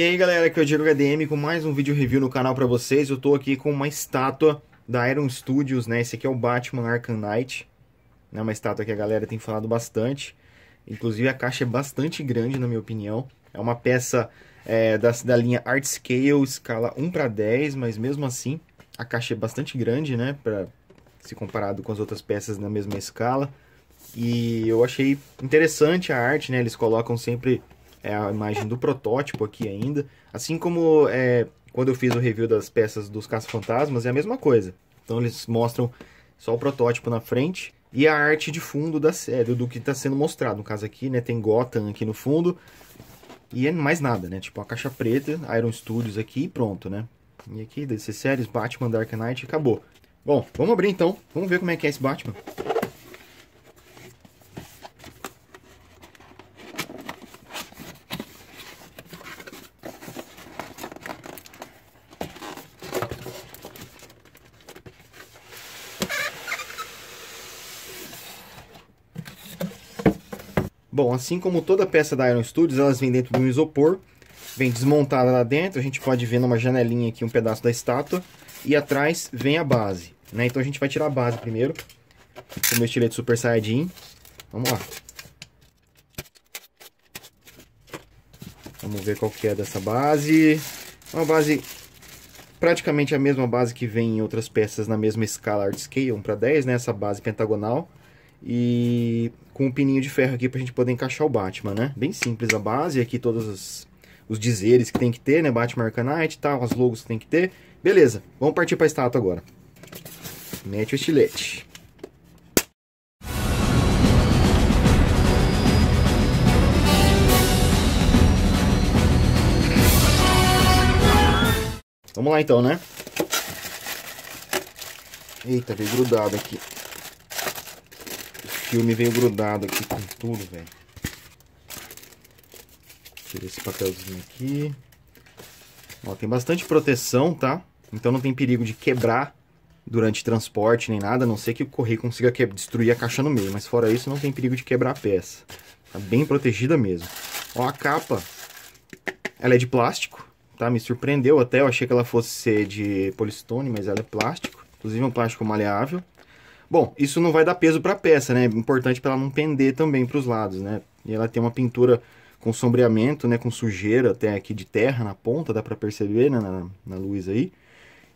E aí galera, aqui é o Diego HDM com mais um vídeo review no canal pra vocês. Eu tô aqui com uma estátua da Iron Studios, né? Esse aqui é o Batman Arkham Knight. É uma estátua que a galera tem falado bastante. Inclusive a caixa é bastante grande, na minha opinião. É uma peça é, da, da linha Art Scale, escala 1 para 10, mas mesmo assim a caixa é bastante grande, né? Pra, se comparado com as outras peças na mesma escala. E eu achei interessante a arte, né? Eles colocam sempre é a imagem do protótipo aqui ainda. Assim como é, quando eu fiz o review das peças dos caça-fantasmas, é a mesma coisa. Então eles mostram só o protótipo na frente e a arte de fundo da série, do que está sendo mostrado. No caso aqui, né, tem Gotham aqui no fundo e é mais nada, né? Tipo a caixa preta, Iron Studios aqui e pronto, né? E aqui, DC Séries, Batman, Dark Knight, acabou. Bom, vamos abrir então. Vamos ver como é que é esse Batman. Bom, assim como toda peça da Iron Studios, elas vêm dentro de um isopor, vem desmontada lá dentro, a gente pode ver numa janelinha aqui um pedaço da estátua, e atrás vem a base, né? Então a gente vai tirar a base primeiro, com o meu estilete Super Saiyajin, vamos lá. Vamos ver qual que é dessa base, é uma base praticamente a mesma base que vem em outras peças na mesma escala Art Scale, 1 para 10, né? Essa base pentagonal, e com um pininho de ferro aqui pra gente poder encaixar o Batman, né? Bem simples a base, aqui todos os, os dizeres que tem que ter, né? Batman Arcanite e tal, as logos que tem que ter. Beleza, vamos partir pra estátua agora. Mete o estilete. Vamos lá então, né? Eita, veio grudado aqui filme veio grudado aqui com tudo, velho. Tira esse papelzinho aqui. Ó, tem bastante proteção, tá? Então não tem perigo de quebrar durante transporte nem nada, a não ser que o correio consiga destruir a caixa no meio. Mas fora isso, não tem perigo de quebrar a peça. Tá bem protegida mesmo. Ó, a capa, ela é de plástico, tá? Me surpreendeu até, eu achei que ela fosse ser de polistone, mas ela é plástico. Inclusive é um plástico maleável. Bom, isso não vai dar peso para a peça, né? É importante para ela não pender também para os lados, né? E ela tem uma pintura com sombreamento, né? Com sujeira até aqui de terra na ponta, dá para perceber né? na, na luz aí.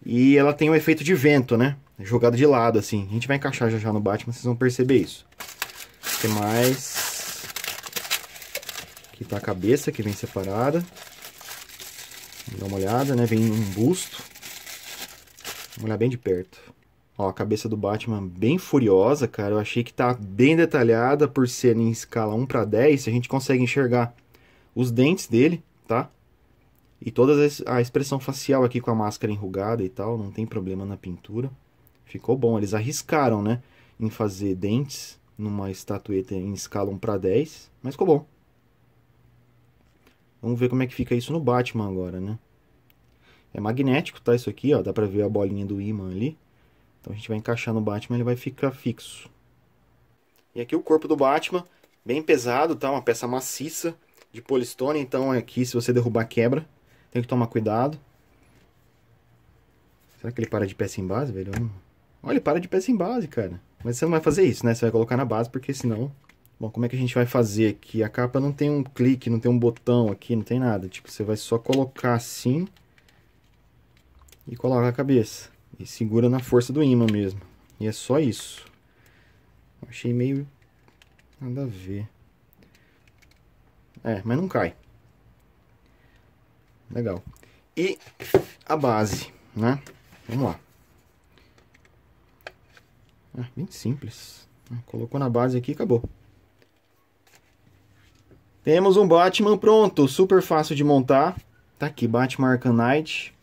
E ela tem um efeito de vento, né? Jogado de lado, assim. A gente vai encaixar já já no Batman, vocês vão perceber isso. O que mais? Aqui tá a cabeça, que vem separada. Dá uma olhada, né? Vem um busto. Vamos olhar bem de perto. Ó, a cabeça do Batman bem furiosa, cara. Eu achei que tá bem detalhada por ser em escala 1 para 10. A gente consegue enxergar os dentes dele, tá? E toda a expressão facial aqui com a máscara enrugada e tal. Não tem problema na pintura. Ficou bom. Eles arriscaram, né? Em fazer dentes numa estatueta em escala 1 para 10. Mas ficou bom. Vamos ver como é que fica isso no Batman agora, né? É magnético, tá? Isso aqui, ó. Dá pra ver a bolinha do ímã ali. Então a gente vai encaixar no Batman, ele vai ficar fixo. E aqui o corpo do Batman, bem pesado, tá? Uma peça maciça de polistone, então aqui se você derrubar quebra, tem que tomar cuidado. Será que ele para de peça em base, velho? Olha, ele para de peça em base, cara. Mas você não vai fazer isso, né? Você vai colocar na base, porque senão... Bom, como é que a gente vai fazer aqui? A capa não tem um clique, não tem um botão aqui, não tem nada. Tipo, você vai só colocar assim e coloca a cabeça. E segura na força do imã mesmo. E é só isso. Achei meio... Nada a ver. É, mas não cai. Legal. E a base, né? Vamos lá. Ah, bem simples. Ah, colocou na base aqui e acabou. Temos um Batman pronto, super fácil de montar. Tá aqui, Batman Arcanite.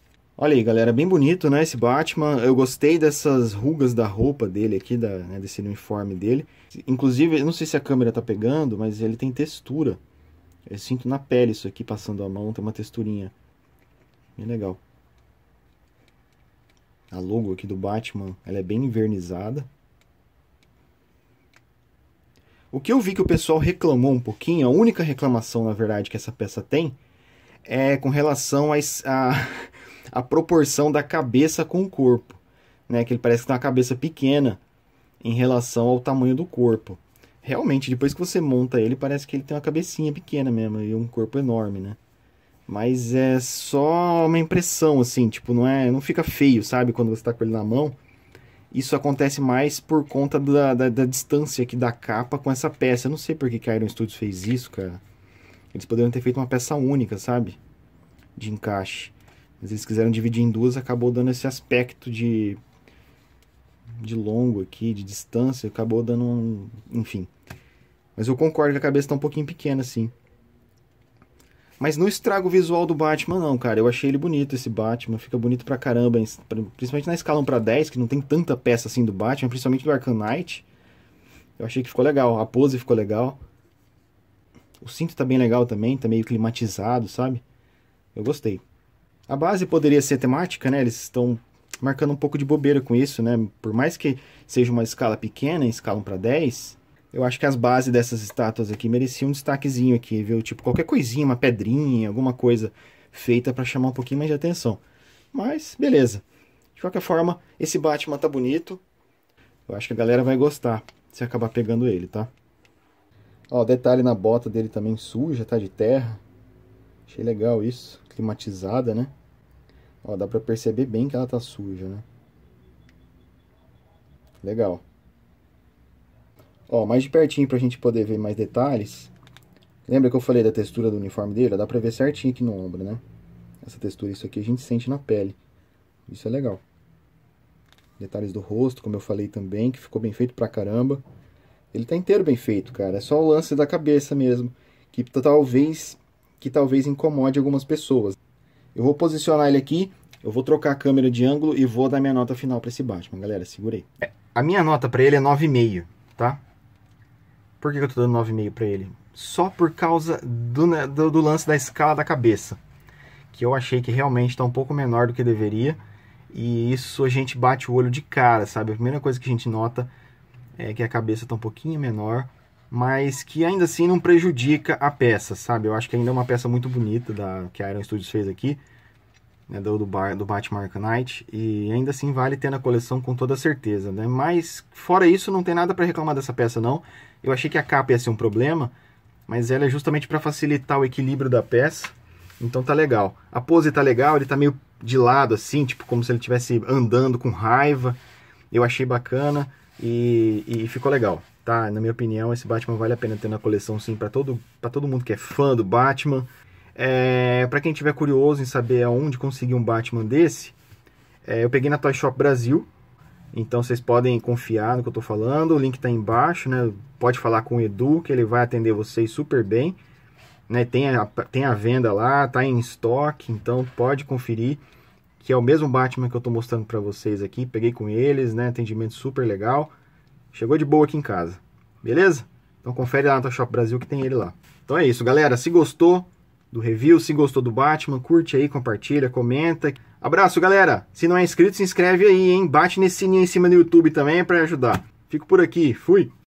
Olha aí, galera, bem bonito, né, esse Batman. Eu gostei dessas rugas da roupa dele aqui, da, né, desse uniforme dele. Inclusive, eu não sei se a câmera tá pegando, mas ele tem textura. Eu sinto na pele isso aqui, passando a mão, tem uma texturinha. Bem legal. A logo aqui do Batman, ela é bem envernizada. O que eu vi que o pessoal reclamou um pouquinho, a única reclamação, na verdade, que essa peça tem, é com relação às, a, a proporção da cabeça com o corpo, né? Que ele parece que tem uma cabeça pequena em relação ao tamanho do corpo. Realmente, depois que você monta ele, parece que ele tem uma cabecinha pequena mesmo e um corpo enorme, né? Mas é só uma impressão, assim, tipo, não é, não fica feio, sabe, quando você tá com ele na mão. Isso acontece mais por conta da, da, da distância aqui da capa com essa peça. Eu não sei por que, que a Iron Studios fez isso, cara. Eles poderiam ter feito uma peça única, sabe? De encaixe. Mas eles quiseram dividir em duas, acabou dando esse aspecto de de longo aqui, de distância, acabou dando um, enfim. Mas eu concordo que a cabeça tá um pouquinho pequena assim. Mas não estraga o visual do Batman não, cara. Eu achei ele bonito esse Batman, fica bonito pra caramba, principalmente na escala 1 para 10, que não tem tanta peça assim do Batman, principalmente do Arkham Knight. Eu achei que ficou legal, a pose ficou legal. O cinto tá bem legal também, tá meio climatizado, sabe? Eu gostei. A base poderia ser temática, né? Eles estão marcando um pouco de bobeira com isso, né? Por mais que seja uma escala pequena, escalam para 10, eu acho que as bases dessas estátuas aqui mereciam um destaquezinho aqui, viu? Tipo, qualquer coisinha, uma pedrinha, alguma coisa feita para chamar um pouquinho mais de atenção. Mas, beleza. De qualquer forma, esse Batman tá bonito. Eu acho que a galera vai gostar se acabar pegando ele, tá? Ó, detalhe na bota dele também suja, tá? De terra. Achei legal isso. Climatizada, né? Ó, dá pra perceber bem que ela tá suja, né? Legal. Ó, mais de pertinho pra gente poder ver mais detalhes. Lembra que eu falei da textura do uniforme dele? Dá pra ver certinho aqui no ombro, né? Essa textura, isso aqui a gente sente na pele. Isso é legal. Detalhes do rosto, como eu falei também, que ficou bem feito pra caramba. Ele tá inteiro bem feito, cara. É só o lance da cabeça mesmo, que talvez que talvez incomode algumas pessoas. Eu vou posicionar ele aqui, eu vou trocar a câmera de ângulo e vou dar minha nota final para esse Batman, galera, segurei. É, a minha nota para ele é 9,5, tá? Por que eu tô dando 9,5 para ele? Só por causa do, né, do, do, lance da escala da cabeça, que eu achei que realmente está um pouco menor do que deveria, e isso a gente bate o olho de cara, sabe? A primeira coisa que a gente nota é que a cabeça está um pouquinho menor, mas que ainda assim não prejudica a peça, sabe? Eu acho que ainda é uma peça muito bonita da, que a Iron Studios fez aqui, né, do, do, bar, do Batman Knight, e ainda assim vale ter na coleção com toda certeza, né? Mas, fora isso, não tem nada para reclamar dessa peça, não. Eu achei que a capa ia ser um problema, mas ela é justamente para facilitar o equilíbrio da peça, então tá legal. A pose tá legal, ele tá meio de lado, assim, tipo, como se ele estivesse andando com raiva, eu achei bacana e, e ficou legal tá? Na minha opinião, esse Batman vale a pena ter na coleção, sim, para todo, pra todo mundo que é fã do Batman. É, para quem tiver curioso em saber aonde conseguir um Batman desse, é, eu peguei na Toy Shop Brasil, então vocês podem confiar no que eu estou falando, o link está embaixo, né? Pode falar com o Edu, que ele vai atender vocês super bem. Né? Tem, a, tem a venda lá, tá em estoque, então pode conferir. Que é o mesmo Batman que eu estou mostrando para vocês aqui. Peguei com eles, né? Atendimento super legal. Chegou de boa aqui em casa. Beleza? Então confere lá na Shop Brasil que tem ele lá. Então é isso, galera. Se gostou do review, se gostou do Batman, curte aí, compartilha, comenta. Abraço, galera. Se não é inscrito, se inscreve aí, hein? Bate nesse sininho em cima do YouTube também para ajudar. Fico por aqui. Fui.